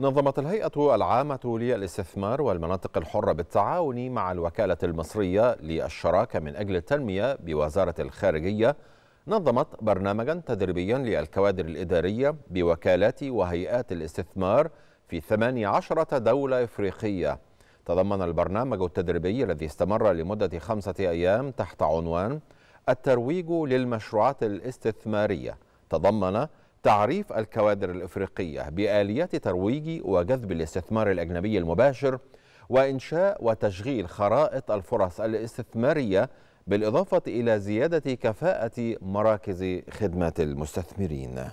نظمت الهيئة العامة للاستثمار والمناطق الحرة بالتعاون مع الوكالة المصرية للشراكة من أجل التنمية بوزارة الخارجية نظمت برنامجا تدريبيا للكوادر الإدارية بوكالات وهيئات الاستثمار في 18 دولة إفريقية تضمن البرنامج التدريبي الذي استمر لمدة خمسة أيام تحت عنوان الترويج للمشروعات الاستثمارية تضمن تعريف الكوادر الإفريقية بآليات ترويج وجذب الاستثمار الأجنبي المباشر وإنشاء وتشغيل خرائط الفرص الاستثمارية بالإضافة إلى زيادة كفاءة مراكز خدمة المستثمرين